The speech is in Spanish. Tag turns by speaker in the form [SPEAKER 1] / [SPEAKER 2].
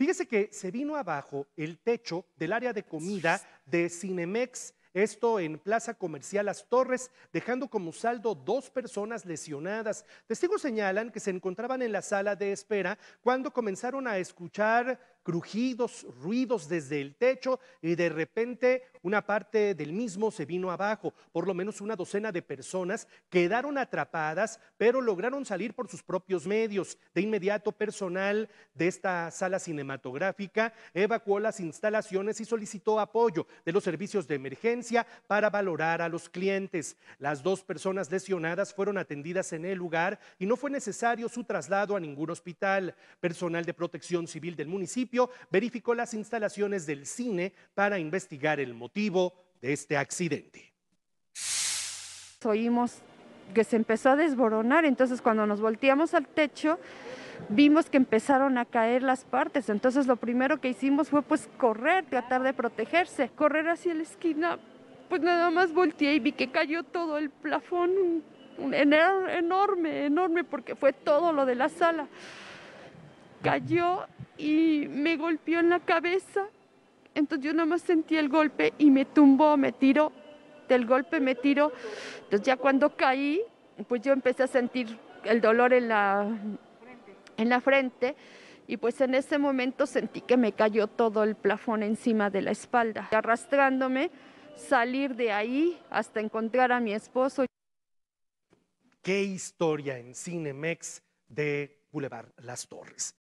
[SPEAKER 1] Fíjese que se vino abajo el techo del área de comida de Cinemex, esto en Plaza Comercial Las Torres, dejando como saldo dos personas lesionadas. Testigos señalan que se encontraban en la sala de espera cuando comenzaron a escuchar crujidos, ruidos desde el techo y de repente una parte del mismo se vino abajo. Por lo menos una docena de personas quedaron atrapadas, pero lograron salir por sus propios medios. De inmediato, personal de esta sala cinematográfica evacuó las instalaciones y solicitó apoyo de los servicios de emergencia para valorar a los clientes. Las dos personas lesionadas fueron atendidas en el lugar y no fue necesario su traslado a ningún hospital. Personal de protección civil del municipio verificó las instalaciones del cine para investigar el motivo de este accidente.
[SPEAKER 2] Oímos que se empezó a desboronar, entonces cuando nos volteamos al techo vimos que empezaron a caer las partes, entonces lo primero que hicimos fue pues correr, tratar de protegerse, correr hacia la esquina, pues nada más volteé y vi que cayó todo el plafón, un, enorme, enorme, porque fue todo lo de la sala cayó y me golpeó en la cabeza. Entonces yo nada más sentí el golpe y me tumbó, me tiró. Del golpe me tiró. Entonces ya cuando caí, pues yo empecé a sentir el dolor en la, en la frente. Y pues en ese momento sentí que me cayó todo el plafón encima de la espalda, arrastrándome, salir de ahí hasta encontrar a mi esposo.
[SPEAKER 1] Qué historia en Cinemex de Boulevard Las Torres.